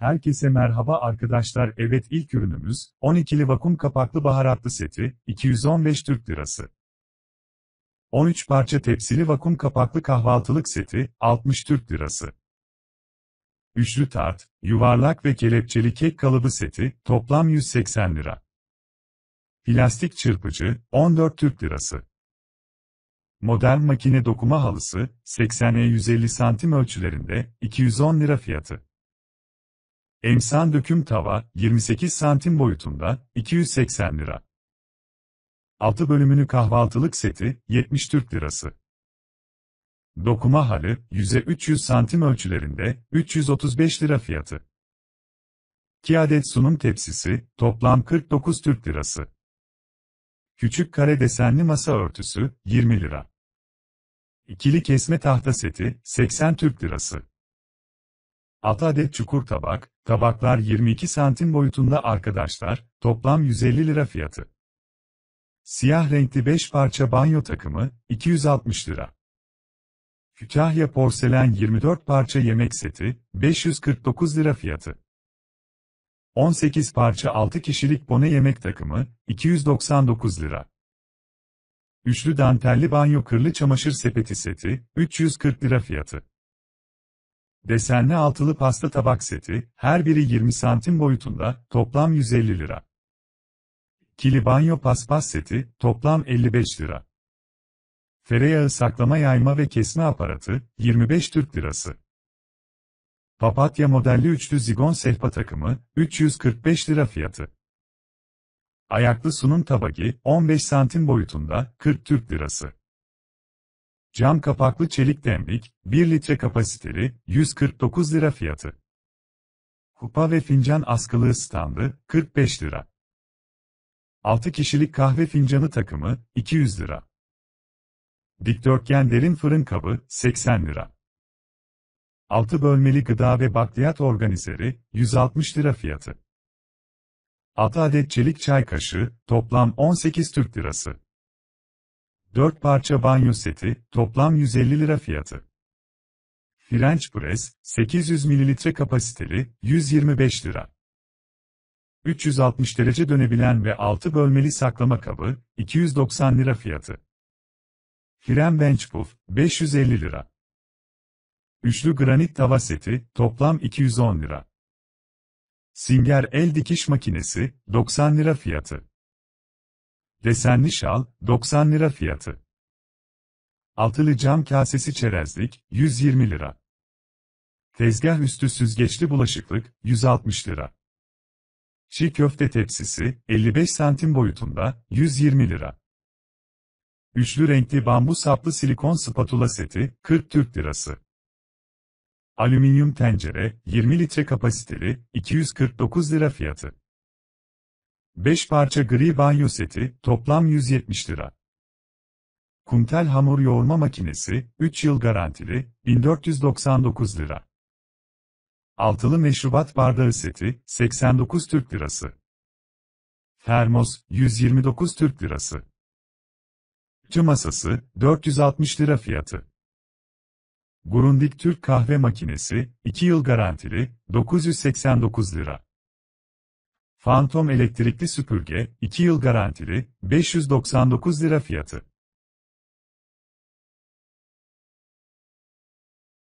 Herkese merhaba arkadaşlar evet ilk ürünümüz 12'li vakum kapaklı baharatlı seti 215 Türk Lirası. 13 parça tepsili vakum kapaklı kahvaltılık seti 60 Türk Lirası. Üçlü tart, yuvarlak ve kelepçeli kek kalıbı seti toplam 180 lira. Plastik çırpıcı 14 Türk Lirası. Modern makine dokuma halısı 80'e 150 santim ölçülerinde 210 lira fiyatı. Emsan döküm tava 28 santim boyutunda 280 lira. 6 bölümünü kahvaltılık seti 70 Türk lirası. Dokuma halı yüze 300 santim ölçülerinde 335 lira fiyatı. 2 adet sunum tepsisi toplam 49 Türk lirası. Küçük kare desenli masa örtüsü 20 lira. İkili kesme tahta seti 80 Türk lirası. 6 adet çukur tabak, tabaklar 22 santim boyutunda arkadaşlar, toplam 150 lira fiyatı. Siyah renkli 5 parça banyo takımı, 260 lira. Kütahya porselen 24 parça yemek seti, 549 lira fiyatı. 18 parça 6 kişilik bone yemek takımı, 299 lira. Üçlü dantelli banyo kırlı çamaşır sepeti seti, 340 lira fiyatı. Desenli altılı pasta tabak seti, her biri 20 santim boyutunda, toplam 150 lira. Kili banyo paspas seti, toplam 55 lira. Tereyağı saklama yayma ve kesme aparatı, 25 Türk Lirası. Papatya modelli üçlü zigon sehpa takımı, 345 lira fiyatı. Ayaklı sunum tabaki, 15 santim boyutunda, 40 Türk Lirası. Cam kapaklı çelik demlik, 1 litre kapasiteli, 149 lira fiyatı. Kupa ve fincan askılığı standı, 45 lira. 6 kişilik kahve fincanı takımı, 200 lira. Dikdörtgen derin fırın kabı, 80 lira. 6 bölmeli gıda ve bakliyat organizeri, 160 lira fiyatı. 6 adet çelik çay kaşığı, toplam 18 Türk lirası. 4 parça banyo seti, toplam 150 lira fiyatı. French Press, 800 ml kapasiteli, 125 lira. 360 derece dönebilen ve 6 bölmeli saklama kabı, 290 lira fiyatı. Fren Bench Puff, 550 lira. Üçlü granit tava seti, toplam 210 lira. Singer el dikiş makinesi, 90 lira fiyatı. Desenli şal, 90 lira fiyatı. Altılı cam kasesi çerezlik, 120 lira. Tezgah üstü süzgeçli bulaşıklık, 160 lira. Çiğ köfte tepsisi, 55 santim boyutunda, 120 lira. Üçlü renkli bambu saplı silikon spatula seti, 40 Türk lirası. Alüminyum tencere, 20 litre kapasiteli, 249 lira fiyatı. 5 parça gri banyo seti, toplam 170 lira. Kuntel hamur yoğurma makinesi, 3 yıl garantili, 1499 lira. Altılı meşrubat bardağı seti, 89 Türk Lirası. Termos, 129 Türk Lirası. Tüm masası, 460 lira fiyatı. Grundig Türk kahve makinesi, 2 yıl garantili, 989 lira. Phantom elektrikli süpürge, 2 yıl garantili, 599 lira fiyatı.